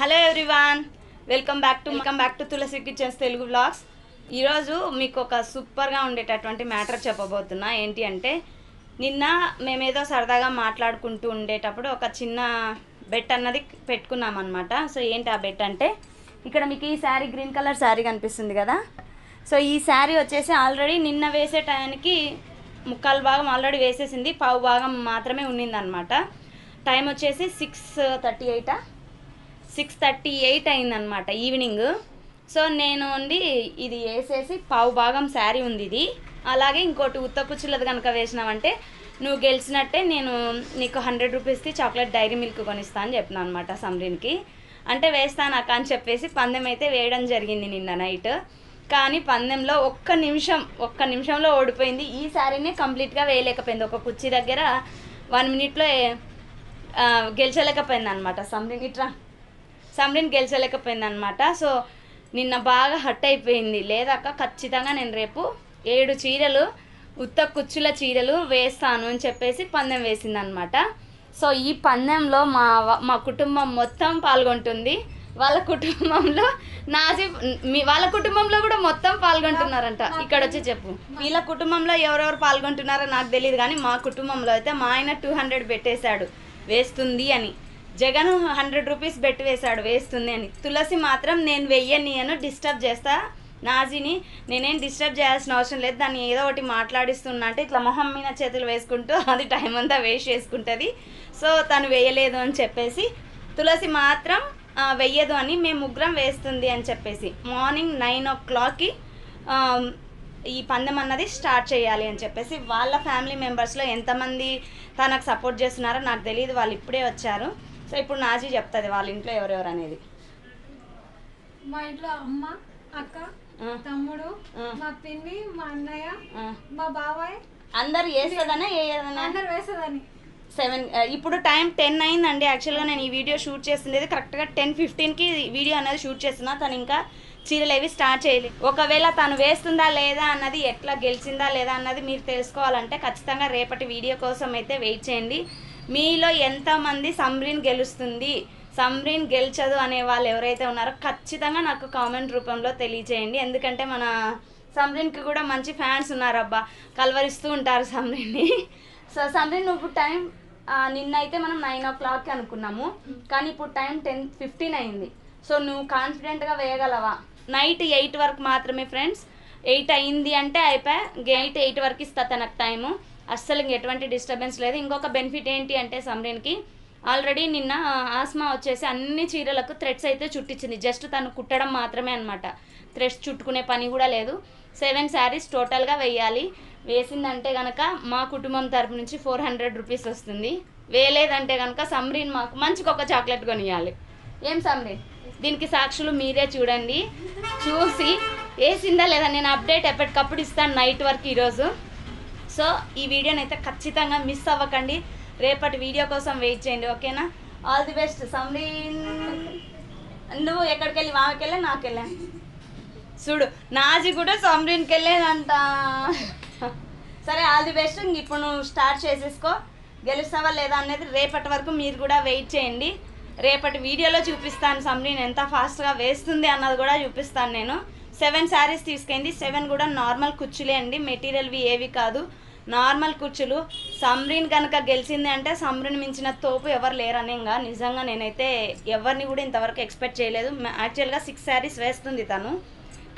hello everyone welcome back to welcome back to Tulasi kitchens Telugu blogs ఈరోజు మీకు ఒక సూపర్గా ఉండేటటువంటి మ్యాటర్ చెప్పబోతున్నా ఏంటి అంటే నిన్న మేమేదో సరదాగా మాట్లాడుకుంటూ ఉండేటప్పుడు ఒక చిన్న బెట్ అన్నది పెట్టుకున్నాం అనమాట సో ఏంటి ఆ బెట్ అంటే ఇక్కడ మీకు ఈ శారీ గ్రీన్ కలర్ శారీ కనిపిస్తుంది కదా సో ఈ శారీ వచ్చేసి ఆల్రెడీ నిన్న వేసే టైంకి ముక్కాలు భాగం ఆల్రెడీ వేసేసింది పావు భాగం మాత్రమే ఉన్నిందనమాట టైం వచ్చేసి సిక్స్ థర్టీ ఎయిటా సిక్స్ థర్టీ ఎయిట్ అయిందనమాట ఈవినింగ్ సో నేను ఉండి ఇది వేసేసి పావు భాగం శారీ ఉంది ఇది అలాగే ఇంకోటి ఉత్తపుచ్చులది కనుక వేసినామంటే నువ్వు గెలిచినట్టే నేను నీకు హండ్రెడ్ రూపీస్ది చాక్లెట్ డైరీ మిల్క్ కొనిస్తా అని చెప్పిన అనమాట సమ్రీన్కి అంటే వేస్తాను అక్క అని చెప్పేసి పందెం అయితే వేయడం జరిగింది నిన్న నైట్ కానీ పందెంలో ఒక్క నిమిషం ఒక్క నిమిషంలో ఓడిపోయింది ఈ శారీనే కంప్లీట్గా వేయలేకపోయింది ఒక కుర్చీ దగ్గర వన్ మినిట్లో గెలిచలేకపోయింది అనమాట సమ్రీన్ ఇట్రా సమరిన్ గెలిచలేకపోయింది అనమాట సో నిన్న బాగా హట్ అయిపోయింది లేదాక ఖచ్చితంగా నేను రేపు ఏడు చీరలు ఉత్త కుచ్చుల చీరలు వేస్తాను అని చెప్పేసి పందెం వేసిందనమాట సో ఈ పందెంలో మా మా కుటుంబం మొత్తం పాల్గొంటుంది వాళ్ళ కుటుంబంలో నాజీ మీ వాళ్ళ కుటుంబంలో కూడా మొత్తం పాల్గొంటున్నారంట ఇక్కడ వచ్చి చెప్పు వీళ్ళ కుటుంబంలో ఎవరెవరు పాల్గొంటున్నారో నాకు తెలియదు కానీ మా కుటుంబంలో అయితే మా ఆయన టూ హండ్రెడ్ పెట్టేశాడు వేస్తుంది అని జగన్ హండ్రెడ్ రూపీస్ బెట్ వేశాడు వేస్తుంది అని తులసి మాత్రం నేను వెయ్యని అని డిస్టర్బ్ చేస్తా నాజీని నేనేం డిస్టర్బ్ చేయాల్సిన అవసరం లేదు దాన్ని ఏదో ఒకటి మాట్లాడిస్తున్నా అంటే ఇట్లా మొహం మీద చేతులు వేసుకుంటూ అది టైం అంతా వేస్ట్ చేసుకుంటుంది సో తను వేయలేదు అని చెప్పేసి తులసి మాత్రం వెయ్యదు అని మేము ముగ్గురం వేస్తుంది అని చెప్పేసి మార్నింగ్ నైన్ ఓ క్లాక్కి ఈ పందెం అన్నది స్టార్ట్ చేయాలి అని చెప్పేసి వాళ్ళ ఫ్యామిలీ మెంబర్స్లో ఎంతమంది తనకు సపోర్ట్ చేస్తున్నారో నాకు తెలియదు వాళ్ళు ఇప్పుడే వచ్చారు సో ఇప్పుడు నాజీ చెప్తుంది వాళ్ళ ఇంట్లో ఎవరెవరు అనేది మా ఇంట్లో అమ్మ అక్క తమ్ముడు మా పిన్ని మా అన్నయ్య మా బాబాయ్ అందరు వేస్తుందనే వేయదనా అందరు వేస్తుందని సెవెన్ ఇప్పుడు టైం టెన్ అయిందండి యాక్చువల్గా నేను ఈ వీడియో షూట్ చేసింది కరెక్ట్గా టెన్ ఫిఫ్టీన్కి వీడియో అనేది షూట్ చేస్తున్నా తను ఇంకా చీరలు ఏవి స్టార్ట్ చేయలేదు ఒకవేళ తను వేస్తుందా లేదా అన్నది ఎట్లా గెలిచిందా లేదా అన్నది మీరు తెలుసుకోవాలంటే ఖచ్చితంగా రేపటి వీడియో కోసం అయితే వెయిట్ చేయండి మీలో ఎంతమంది సమ్రీన్ గెలుస్తుంది సమ్రీన్ గెలిచదు అనే వాళ్ళు ఎవరైతే ఉన్నారో ఖచ్చితంగా నాకు కామెంట్ రూపంలో తెలియజేయండి ఎందుకంటే మన సమ్రీన్కి కూడా మంచి ఫ్యాన్స్ ఉన్నారబ్బా కలవరిస్తూ ఉంటారు సమ్రీన్ని సో సమ్రీన్ నువ్వు టైం నిన్నైతే మనం నైన్ ఓ క్లాక్ అనుకున్నాము కానీ ఇప్పుడు టైం టెన్ ఫిఫ్టీన్ అయింది సో నువ్వు కాన్ఫిడెంట్గా వేయగలవా నైట్ ఎయిట్ వరకు మాత్రమే ఫ్రెండ్స్ ఎయిట్ అయింది అంటే అయిపోయా ఎయిట్ ఎయిట్ వరకు ఇస్తా తనకు టైము అస్సలు ఎటువంటి డిస్టర్బెన్స్ లేదు ఇంకొక బెనిఫిట్ ఏంటి అంటే సమ్రీన్కి ఆల్రెడీ నిన్న ఆస్మా వచ్చేసి అన్ని చీరలకు థ్రెడ్స్ అయితే చుట్టించింది జస్ట్ తను కుట్టడం మాత్రమే అనమాట థ్రెడ్స్ చుట్టుకునే పని కూడా లేదు సెవెన్ శారీస్ టోటల్గా వేయాలి వేసిందంటే కనుక మా కుటుంబం తరపు నుంచి ఫోర్ హండ్రెడ్ రూపీస్ వస్తుంది వేయలేదంటే కనుక సమరీన్ మాకు మంచిగా ఒక చాక్లెట్ కొనియాలి ఏం సమరీన్ దీనికి సాక్షులు మీరే చూడండి చూసి వేసిందా లేదా నేను అప్డేట్ ఎప్పటికప్పుడు ఇస్తాను నైట్ వరకు ఈరోజు సో ఈ వీడియోని అయితే ఖచ్చితంగా మిస్ అవ్వకండి రేపటి వీడియో కోసం వెయిట్ చేయండి ఓకేనా ఆల్ ది బెస్ట్ సమ్లీన్ నువ్వు ఎక్కడికి వెళ్ళి మామకి వెళ్ళా నాకు వెళ్ళా చూడు నాజీ కూడా సమ్రీన్కి వెళ్ళేదంట సరే ఆల్ ది బెస్ట్ ఇప్పుడు నువ్వు స్టార్ట్ చేసేసుకో గెలుస్తావా లేదా అనేది రేపటి వరకు మీరు కూడా వెయిట్ చేయండి రేపటి వీడియోలో చూపిస్తాను సమ్రీన్ ఎంత ఫాస్ట్గా వేస్తుంది అన్నది కూడా చూపిస్తాను నేను సెవెన్ శారీస్ తీసుకెళ్ళి సెవెన్ కూడా నార్మల్ కుర్చీలే అండి మెటీరియల్వి ఏవి కాదు నార్మల్ కుర్చీలు సమ్రీన్ కనుక గెలిచింది అంటే సమ్రీన్ మించిన తోపు ఎవరు లేరని ఇంకా నిజంగా నేనైతే ఎవరిని కూడా ఇంతవరకు ఎక్స్పెక్ట్ చేయలేదు యాక్చువల్గా సిక్స్ శారీస్ వేస్తుంది తను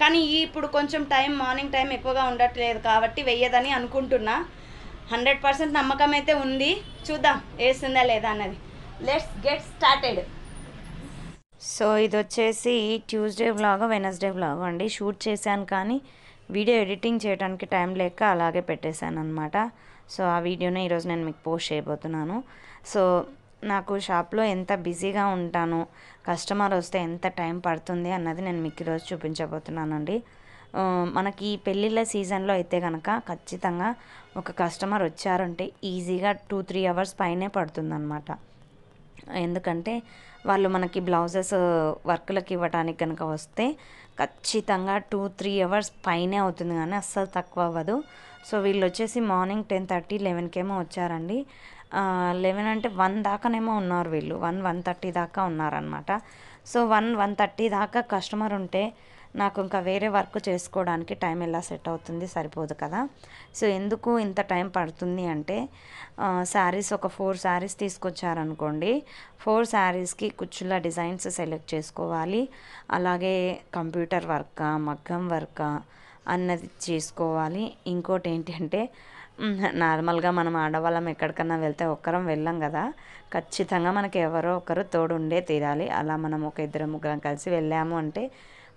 కానీ ఇప్పుడు కొంచెం టైం మార్నింగ్ టైం ఎక్కువగా ఉండట్లేదు కాబట్టి వెయ్యదని అనుకుంటున్నా హండ్రెడ్ పర్సెంట్ నమ్మకం అయితే ఉంది చూద్దాం వేస్తుందా లేదా అన్నది లెట్స్ గెట్ స్టార్టెడ్ సో ఇది వచ్చేసి ట్యూస్డే వ్లాగ్ వెనస్డే వ్లాగ్ అండి షూట్ చేశాను కానీ వీడియో ఎడిటింగ్ చేయడానికి టైం లేక అలాగే పెట్టేశాను అనమాట సో ఆ వీడియోనే ఈరోజు నేను మీకు పోస్ట్ చేయబోతున్నాను సో నాకు షాప్లో ఎంత బిజీగా ఉంటాను కస్టమర్ వస్తే ఎంత టైం పడుతుంది అన్నది నేను మీకు ఈరోజు చూపించబోతున్నానండి మనకి ఈ పెళ్ళిళ్ళ సీజన్లో అయితే కనుక ఖచ్చితంగా ఒక కస్టమర్ వచ్చారంటే ఈజీగా టూ త్రీ అవర్స్ పైనే పడుతుందన్నమాట ఎందుకంటే వాళ్ళు మనకి బ్లౌజెస్ వర్క్లకు ఇవ్వడానికి కనుక వస్తే ఖచ్చితంగా టూ త్రీ అవర్స్ పైనే అవుతుంది కానీ అస్సలు తక్కువ అవ్వదు సో వీళ్ళు వచ్చేసి మార్నింగ్ టెన్ థర్టీ లెవెన్కేమో వచ్చారండి లెవెన్ అంటే వన్ దాకానేమో ఉన్నారు వీళ్ళు వన్ వన్ థర్టీ దాకా ఉన్నారనమాట సో వన్ వన్ థర్టీ దాకా కస్టమర్ ఉంటే నాకు ఇంకా వేరే వర్క్ చేసుకోవడానికి టైం ఎలా సెట్ అవుతుంది సరిపోదు కదా సో ఎందుకు ఇంత టైం పడుతుంది అంటే శారీస్ ఒక ఫోర్ శారీస్ తీసుకొచ్చారనుకోండి ఫోర్ శారీస్కి కుచ్చుల డిజైన్స్ సెలెక్ట్ చేసుకోవాలి అలాగే కంప్యూటర్ వర్క్ మగ్గం వర్క్ అన్నది చేసుకోవాలి ఇంకోటి ఏంటంటే నార్మల్గా మనం ఆడవాళ్ళం ఎక్కడికన్నా వెళ్తే ఒక్కరం వెళ్ళాం కదా ఖచ్చితంగా మనకి ఎవరో ఒకరు తోడుండే తీరాలి అలా మనం ఒక ఇద్దరు ముగ్గురం కలిసి వెళ్ళాము అంటే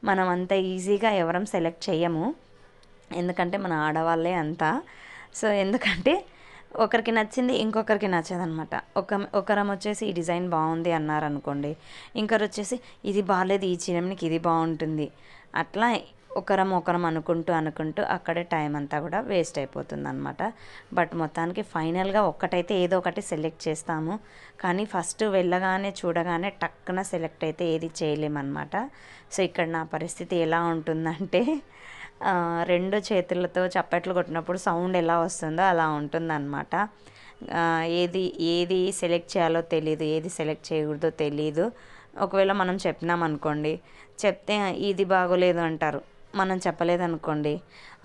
మనం అంత ఈజీగా ఎవరం సెలెక్ట్ చేయము ఎందుకంటే మన ఆడవాళ్ళే అంతా సో ఎందుకంటే ఒకరికి నచ్చింది ఇంకొకరికి నచ్చదనమాట ఒక ఒకరం వచ్చేసి ఈ డిజైన్ బాగుంది అన్నారనుకోండి ఇంకొకరు వచ్చేసి ఇది బాగాలేదు ఈ చీర ఇది బాగుంటుంది అట్లా ఒకరం ఒకరం అనుకుంటూ అనుకుంటూ అక్కడే టైం అంతా కూడా వేస్ట్ అయిపోతుంది అనమాట బట్ మొత్తానికి ఫైనల్గా ఒక్కటైతే ఏదో ఒకటి సెలెక్ట్ చేస్తాము కానీ ఫస్ట్ వెళ్ళగానే చూడగానే టక్కున సెలెక్ట్ అయితే ఏది చేయలేమన్నమాట సో ఇక్కడ నా పరిస్థితి ఎలా ఉంటుందంటే రెండు చేతులతో చప్పట్లు కొట్టినప్పుడు సౌండ్ ఎలా వస్తుందో అలా ఉంటుందన్నమాట ఏది ఏది సెలెక్ట్ చేయాలో తెలీదు ఏది సెలెక్ట్ చేయకూడదో తెలీదు ఒకవేళ మనం చెప్పినామనుకోండి చెప్తే ఇది బాగోలేదు అంటారు మనం చెప్పలేదనుకోండి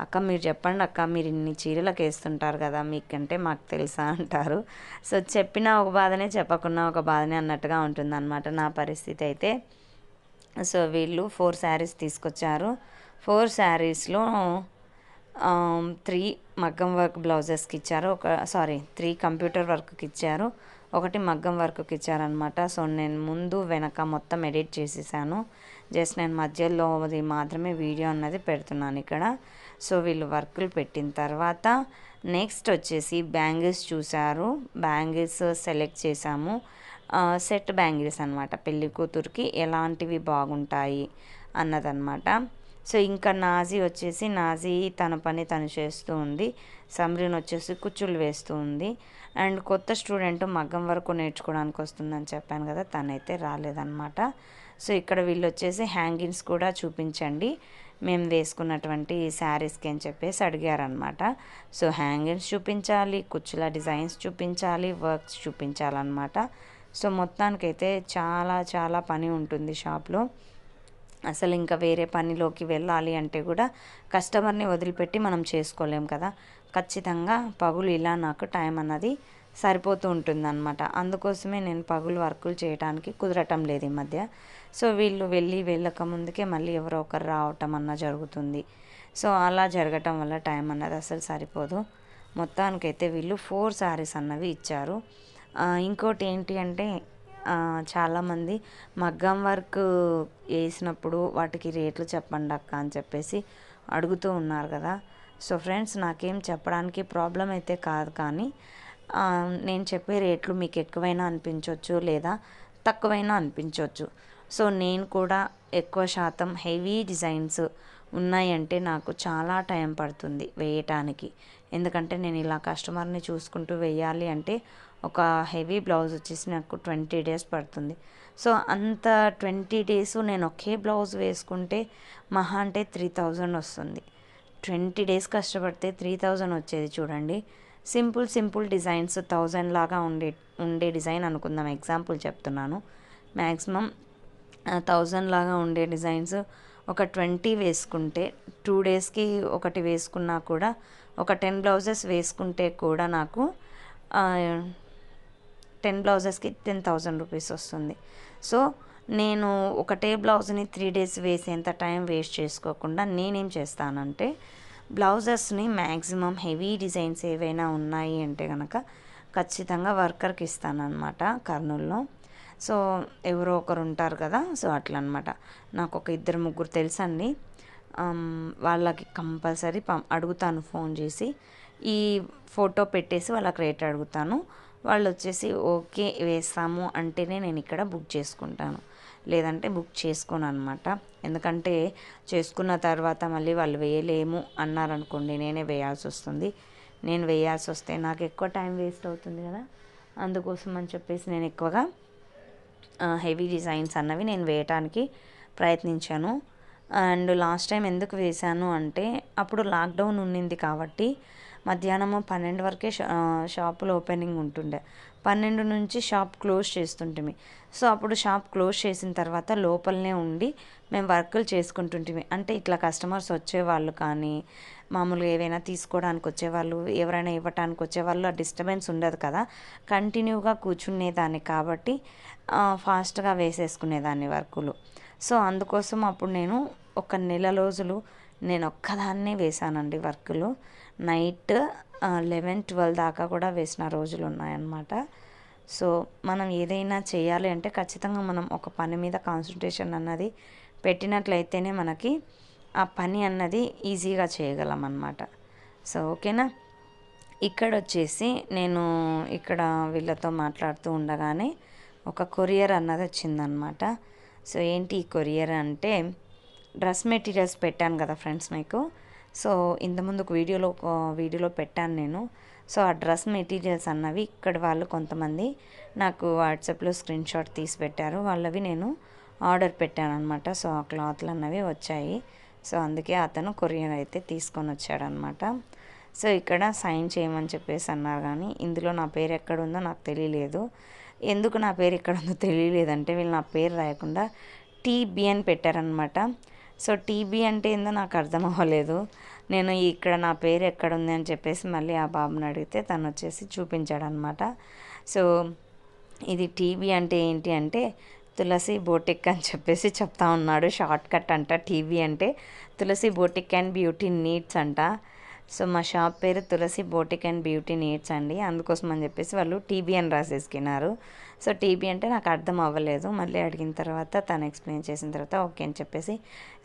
అక్క మీరు చెప్పండి అక్క మీరు ఇన్ని చీరలకు వేస్తుంటారు కదా మీకంటే మాకు తెలుసా అంటారు సో చెప్పినా ఒక బాధనే చెప్పకున్నా ఒక బాధనే అన్నట్టుగా ఉంటుంది అనమాట నా పరిస్థితి అయితే సో వీళ్ళు ఫోర్ శారీస్ తీసుకొచ్చారు ఫోర్ శారీస్లో త్రీ మగ్గం వర్క్ బ్లౌజెస్కి ఇచ్చారు ఒక సారీ త్రీ కంప్యూటర్ వర్క్కి ఇచ్చారు ఒకటి మగ్గం వర్క్కి ఇచ్చారనమాట సో నేను ముందు వెనక మొత్తం ఎడిట్ చేసేసాను జస్ట్ నేను మధ్యలో మాత్రమే వీడియో అన్నది పెడుతున్నాను ఇక్కడ సో వీళ్ళు వర్కులు పెట్టిన తర్వాత నెక్స్ట్ వచ్చేసి బ్యాంగిల్స్ చూసారు బ్యాంగిల్స్ సెలెక్ట్ చేసాము సెట్ బ్యాంగిల్స్ అనమాట పెళ్లి కూతురికి ఎలాంటివి బాగుంటాయి అన్నదనమాట సో ఇంకా నాజీ వచ్చేసి నాజీ తన పని తను చేస్తూ ఉంది సమరీన్ వచ్చేసి కుచ్చులు వేస్తూ ఉంది అండ్ కొత్త స్టూడెంట్ మగ్గం వరకు నేర్చుకోవడానికి వస్తుందని చెప్పాను కదా తనైతే రాలేదన్నమాట సో ఇక్కడ వీళ్ళు వచ్చేసి హ్యాంగింగ్స్ కూడా చూపించండి మేము వేసుకున్నటువంటి శారీస్కి అని చెప్పేసి అడిగారనమాట సో హ్యాంగింగ్స్ చూపించాలి కుచ్చుల డిజైన్స్ చూపించాలి వర్క్స్ చూపించాలన్నమాట సో మొత్తానికైతే చాలా చాలా పని ఉంటుంది షాప్లో అసలు ఇంకా వేరే పనిలోకి వెళ్ళాలి అంటే కూడా కస్టమర్ని వదిలిపెట్టి మనం చేసుకోలేం కదా ఖచ్చితంగా పగులు ఇలా నాకు టైం అన్నది సరిపోతూ ఉంటుందన్నమాట అందుకోసమే నేను పగులు వర్కులు చేయడానికి కుదరటం లేదు ఈ మధ్య సో వీళ్ళు వెళ్ళి వెళ్ళక ముందుకే మళ్ళీ ఎవరో ఒకరు రావటం అన్న జరుగుతుంది సో అలా జరగటం వల్ల టైం అన్నది అసలు సరిపోదు మొత్తానికైతే వీళ్ళు ఫోర్ శారీస్ అన్నవి ఇచ్చారు ఇంకోటి ఏంటి అంటే చాలామంది మగ్గం వర్క్ వేసినప్పుడు వాటికి రేట్లు చెప్పండి అక్క అని చెప్పేసి అడుగుతూ ఉన్నారు కదా సో ఫ్రెండ్స్ నాకేం చెప్పడానికి ప్రాబ్లం అయితే కాదు కానీ నేను చెప్పే రేట్లు మీకు ఎక్కువైనా అనిపించవచ్చు లేదా తక్కువైనా అనిపించవచ్చు సో నేను కూడా ఎక్కువ శాతం హెవీ డిజైన్స్ ఉన్నాయంటే నాకు చాలా టైం పడుతుంది వేయటానికి ఎందుకంటే నేను ఇలా కస్టమర్ని చూసుకుంటూ వేయాలి అంటే ఒక హెవీ బ్లౌజ్ వచ్చేసి నాకు ట్వంటీ డేస్ పడుతుంది సో అంత ట్వంటీ డేస్ నేను ఒకే బ్లౌజ్ వేసుకుంటే మహా అంటే త్రీ థౌజండ్ వస్తుంది ట్వంటీ డేస్ కష్టపడితే త్రీ థౌజండ్ వచ్చేది చూడండి సింపుల్ సింపుల్ డిజైన్స్ థౌజండ్ లాగా ఉండే ఉండే డిజైన్ అనుకుందాం ఎగ్జాంపుల్ చెప్తున్నాను మ్యాక్సిమం థౌజండ్ లాగా ఉండే డిజైన్స్ ఒక ట్వంటీ వేసుకుంటే టూ డేస్కి ఒకటి వేసుకున్నా కూడా ఒక టెన్ బ్లౌజెస్ వేసుకుంటే కూడా నాకు టెన్ బ్లౌజెస్కి టెన్ థౌజండ్ రూపీస్ వస్తుంది సో నేను ఒకటే బ్లౌజ్ని త్రీ డేస్ వేసేంత టైం వేస్ట్ చేసుకోకుండా నేనేం చేస్తానంటే బ్లౌజెస్ని మ్యాక్సిమం హెవీ డిజైన్స్ ఏవైనా ఉన్నాయి అంటే కనుక ఖచ్చితంగా వర్కర్కి ఇస్తానన్నమాట కర్నూల్లో సో ఎవరో ఒకరు ఉంటారు కదా సో అట్లా అనమాట నాకు ఒక ఇద్దరు ముగ్గురు తెలుసండి వాళ్ళకి కంపల్సరీ పం అడుగుతాను ఫోన్ చేసి ఈ ఫోటో పెట్టేసి వాళ్ళకి రేట్ అడుగుతాను వాళ్ళు వచ్చేసి ఓకే వేస్తాము అంటేనే నేను ఇక్కడ బుక్ చేసుకుంటాను లేదంటే బుక్ చేసుకోను అనమాట ఎందుకంటే చేసుకున్న తర్వాత మళ్ళీ వాళ్ళు వేయలేము అన్నారనుకోండి నేనే వేయాల్సి వస్తుంది నేను వేయాల్సి వస్తే నాకు ఎక్కువ టైం వేస్ట్ అవుతుంది కదా అందుకోసం అని చెప్పేసి నేను ఎక్కువగా హెవీ డిజైన్స్ అన్నవి నేను వేయటానికి ప్రయత్నించాను అండ్ లాస్ట్ టైం ఎందుకు వేశాను అంటే అప్పుడు లాక్డౌన్ ఉన్నింది కాబట్టి మధ్యాహ్నము పన్నెండు వరకే షా షాపులు ఓపెనింగ్ ఉంటుండే పన్నెండు నుంచి షాప్ క్లోజ్ చేస్తుంటిమి సో అప్పుడు షాప్ క్లోజ్ చేసిన తర్వాత లోపలనే ఉండి మేము వర్కులు చేసుకుంటుంటిమి అంటే ఇట్లా కస్టమర్స్ వచ్చేవాళ్ళు కానీ మామూలుగా ఏవైనా తీసుకోవడానికి వచ్చేవాళ్ళు ఎవరైనా ఇవ్వటానికి వచ్చేవాళ్ళు ఆ డిస్టర్బెన్స్ ఉండదు కదా కంటిన్యూగా కూర్చునేదాన్ని కాబట్టి ఫాస్ట్గా వేసేసుకునేదాన్ని వర్కులు సో అందుకోసం అప్పుడు నేను ఒక నెల రోజులు నేను ఒక్కదాన్నే వేశానండి వర్కులు నైట్ లెవెన్ ట్వెల్వ్ దాకా కూడా వేసిన రోజులు ఉన్నాయన్నమాట సో మనం ఏదైనా చేయాలి అంటే ఖచ్చితంగా మనం ఒక పని మీద కాన్సన్ట్రేషన్ అన్నది పెట్టినట్లయితేనే మనకి ఆ పని అన్నది ఈజీగా చేయగలం అన్నమాట సో ఓకేనా ఇక్కడ వచ్చేసి నేను ఇక్కడ వీళ్ళతో మాట్లాడుతూ ఉండగానే ఒక కొరియర్ అన్నది వచ్చిందనమాట సో ఏంటి ఈ కొరియర్ అంటే డ్రెస్ మెటీరియల్స్ పెట్టాను కదా ఫ్రెండ్స్ మీకు సో ఇంతకుముందు ఒక వీడియోలో ఒక వీడియోలో పెట్టాను నేను సో ఆ డ్రెస్ మెటీరియల్స్ అన్నవి ఇక్కడ వాళ్ళు కొంతమంది నాకు వాట్సాప్లో స్క్రీన్ షాట్ తీసి పెట్టారు వాళ్ళవి నేను ఆర్డర్ పెట్టాను అనమాట సో ఆ క్లాత్లు అన్నవి వచ్చాయి సో అందుకే అతను కొరియర్ అయితే తీసుకొని వచ్చాడనమాట సో ఇక్కడ సైన్ చేయమని చెప్పేసి అన్నారు కానీ ఇందులో నా పేరు ఎక్కడుందో నాకు తెలియలేదు ఎందుకు నా పేరు ఎక్కడ ఉందో తెలియలేదంటే వీళ్ళు నా పేరు రాయకుండా టీబీ అని పెట్టారనమాట సో టీబీ అంటే ఏందో నాకు అర్థం అవ్వలేదు నేను ఇక్కడ నా పేరు ఎక్కడ ఉంది అని చెప్పేసి మళ్ళీ ఆ బాబుని అడిగితే తను వచ్చేసి చూపించాడనమాట సో ఇది టీబీ అంటే ఏంటి అంటే తులసి బోటిక్ అని చెప్పేసి చెప్తా ఉన్నాడు షార్ట్ కట్ అంట టీవీ అంటే Tulasi boutique and beauty needs అంట సో మా షాప్ పేరు Tulasi boutique and beauty needs అండి అందుకోసం అని చెప్పేసి వాళ్ళు టీబీ అని రాసేసుకున్నారు సో టీబీ అంటే నాకు అర్థం అవ్వలేదు మళ్ళీ అడిగిన తర్వాత తను ఎక్స్ప్లెయిన్ చేసిన తర్వాత ఓకే అని చెప్పేసి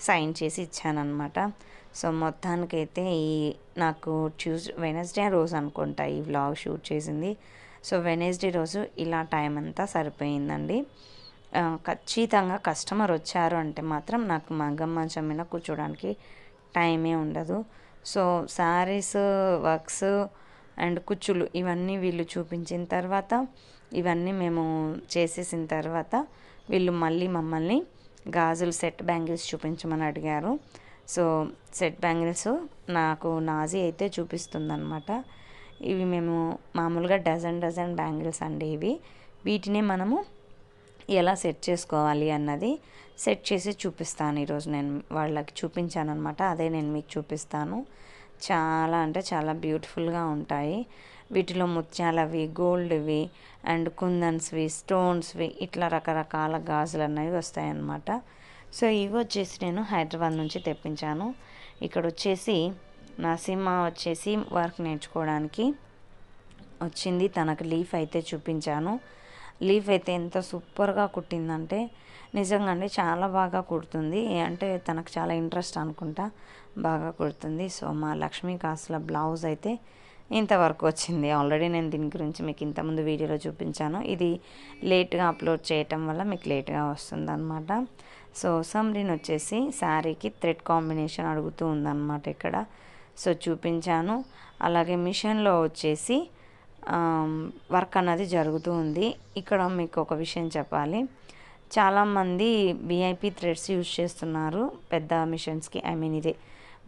సైన్ చేసి ఇచ్చానమాట సో మొత్తానికైతే ఈ నాకు ట్యూస్ వెనస్డే రోజు అనుకుంటా ఈ వ్లాగ్ షూట్ చేసింది సో వెనస్డే రోజు ఇలా టైం అంతా సరిపోయిందండి ఖచ్చితంగా కస్టమర్ వచ్చారు అంటే మాత్రం నాకు మగ్గం మంచం మీద కూర్చోడానికి టైమే ఉండదు సో శారీస్ వర్క్స్ అండ్ కుచ్చులు ఇవన్నీ వీళ్ళు చూపించిన తర్వాత ఇవన్నీ మేము చేసేసిన తర్వాత వీళ్ళు మళ్ళీ మమ్మల్ని గాజులు సెట్ బ్యాంగిల్స్ చూపించమని అడిగారు సో సెట్ బ్యాంగిల్స్ నాకు నాజీ అయితే చూపిస్తుందనమాట ఇవి మేము మామూలుగా డజన్ డజన్ బ్యాంగిల్స్ అండి ఇవి వీటినే మనము ఎలా సెట్ చేసుకోవాలి అన్నది సెట్ చేసి చూపిస్తాను ఈరోజు నేను వాళ్ళకి చూపించాను అనమాట అదే నేను మీకు చూపిస్తాను చాలా అంటే చాలా బ్యూటిఫుల్గా ఉంటాయి వీటిలో ముత్యాలవి గోల్డ్వి అండ్ కుందన్స్వి స్టోన్స్వి ఇట్లా రకరకాల గాజులు అనేవి వస్తాయన్నమాట సో ఇవి వచ్చేసి నేను హైదరాబాద్ నుంచి తెప్పించాను ఇక్కడ వచ్చేసి నా సినిమా వచ్చేసి వర్క్ నేర్చుకోవడానికి వచ్చింది తనకు లీఫ్ అయితే చూపించాను లీఫ్ అయితే ఎంత సూపర్గా కుట్టిందంటే నిజంగా అండి చాలా బాగా కుడుతుంది అంటే తనకు చాలా ఇంట్రెస్ట్ అనుకుంటా బాగా కుడుతుంది సో మా లక్ష్మీ కాసుల బ్లౌజ్ అయితే ఇంతవరకు వచ్చింది ఆల్రెడీ నేను దీని గురించి మీకు ఇంతకుముందు వీడియోలో చూపించాను ఇది లేట్గా అప్లోడ్ చేయటం వల్ల మీకు లేట్గా వస్తుంది అనమాట సో సమ్రీన్ వచ్చేసి శారీకి థ్రెడ్ కాంబినేషన్ అడుగుతూ ఉందన్నమాట ఇక్కడ సో చూపించాను అలాగే మిషన్లో వచ్చేసి వర్క్ అన్నది జరుగుతూ ఉంది ఇక్కడ మీకు ఒక విషయం చెప్పాలి చాలామంది విఐపి థ్రెడ్స్ యూజ్ చేస్తున్నారు పెద్ద మిషన్స్కి ఐ మీన్ ఇదే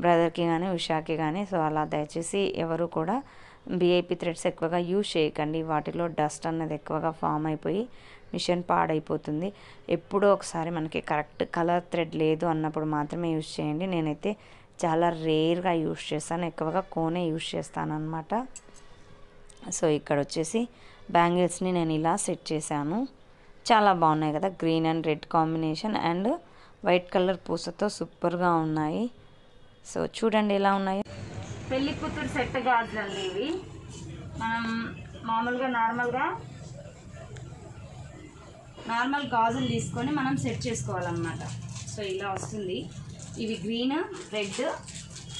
బ్రదర్కి కానీ ఉషాకి కానీ సో అలా దయచేసి ఎవరు కూడా బీఐపీ థ్రెడ్స్ ఎక్కువగా యూజ్ చేయకండి వాటిలో డస్ట్ అన్నది ఎక్కువగా ఫామ్ అయిపోయి మిషన్ పాడైపోతుంది ఎప్పుడో ఒకసారి మనకి కరెక్ట్ కలర్ థ్రెడ్ లేదు అన్నప్పుడు మాత్రమే యూజ్ చేయండి నేనైతే చాలా రేర్గా యూజ్ చేస్తాను ఎక్కువగా కోనే యూజ్ చేస్తాను అనమాట సో ఇక్కడ వచ్చేసి బ్యాంగిల్స్ని నేను ఇలా సెట్ చేశాను చాలా బాగున్నాయి కదా green and red combination and white colour పూసతో సూపర్గా ఉన్నాయి సో చూడండి ఎలా ఉన్నాయి పెళ్లి కూతురు సెట్ గాజులు అండి ఇవి మనం మామూలుగా నార్మల్గా నార్మల్ గాజులు తీసుకొని మనం సెట్ చేసుకోవాలన్నమాట సో ఇలా వస్తుంది ఇవి గ్రీన్ రెడ్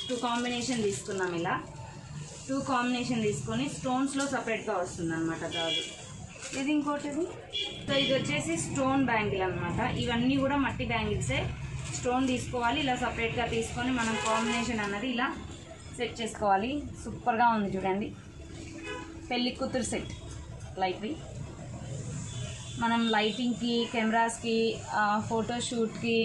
టూ కాంబినేషన్ తీసుకున్నాం ఇలా టూ కాంబినేషన్ తీసుకొని స్టోన్స్లో సపరేట్గా వస్తుంది అనమాట గాజు ఇది ఇంకోటిది సో ఇది వచ్చేసి స్టోన్ బ్యాంగిల్ అనమాట ఇవన్నీ కూడా మట్టి బ్యాంగిల్సే స్టోన్ తీసుకోవాలి ఇలా సపరేట్గా తీసుకొని మనం కాంబినేషన్ అన్నది ఇలా సెట్ చేసుకోవాలి సూపర్గా ఉంది చూడండి పెళ్లి కూతురు సెట్ లైక్వి మనం లైటింగ్కి కెమెరాస్కి ఫోటోషూట్కి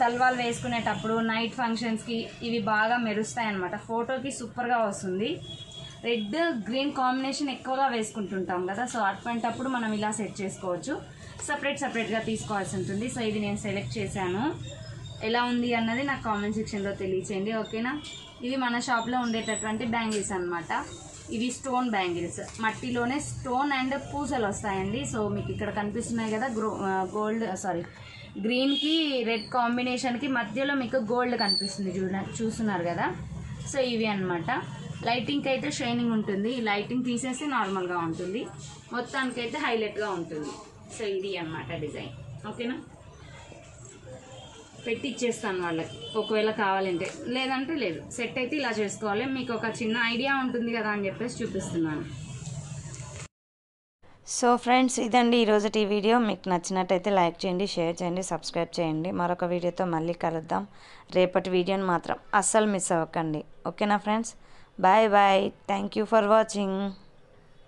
తల్వాలు వేసుకునేటప్పుడు నైట్ ఫంక్షన్స్కి ఇవి బాగా మెరుస్తాయి అనమాట ఫోటోకి సూపర్గా వస్తుంది రెడ్ గ్రీన్ కాంబినేషన్ ఎక్కువగా వేసుకుంటుంటాం కదా సో అటువంటప్పుడు మనం ఇలా సెట్ చేసుకోవచ్చు సపరేట్ సపరేట్గా తీసుకోవాల్సి ఉంటుంది సో ఇది నేను సెలెక్ట్ చేశాను ఎలా ఉంది అన్నది నాకు కామెంట్ సెక్షన్లో తెలియచేయండి ఓకేనా ఇవి మన షాప్లో ఉండేటటువంటి బ్యాంగిల్స్ అనమాట ఇవి స్టోన్ బ్యాంగిల్స్ మట్టిలోనే స్టోన్ అండ్ పూసలు వస్తాయండి సో మీకు ఇక్కడ కనిపిస్తున్నాయి కదా గోల్డ్ సారీ గ్రీన్కి రెడ్ కాంబినేషన్కి మధ్యలో మీకు గోల్డ్ కనిపిస్తుంది చూడ చూస్తున్నారు కదా సో ఇవి అనమాట లైటింగ్కి అయితే షైనింగ్ ఉంటుంది లైటింగ్ తీసేసి నార్మల్గా ఉంటుంది మొత్తానికైతే హైలైట్గా ఉంటుంది సో ఇది అనమాట డిజైన్ ఓకేనా పెట్టి ఇచ్చేస్తాను వాళ్ళకి ఒకవేళ కావాలంటే లేదంటే లేదు సెట్ అయితే ఇలా చేసుకోవాలి మీకు ఒక చిన్న ఐడియా ఉంటుంది కదా అని చెప్పేసి చూపిస్తున్నాను సో ఫ్రెండ్స్ ఇదండి టీ వీడియో మీకు నచ్చినట్టయితే లైక్ చేయండి షేర్ చేయండి సబ్స్క్రైబ్ చేయండి మరొక వీడియోతో మళ్ళీ కలుద్దాం రేపటి వీడియోని మాత్రం అస్సలు మిస్ అవ్వకండి ఓకేనా friends bye bye thank you for watching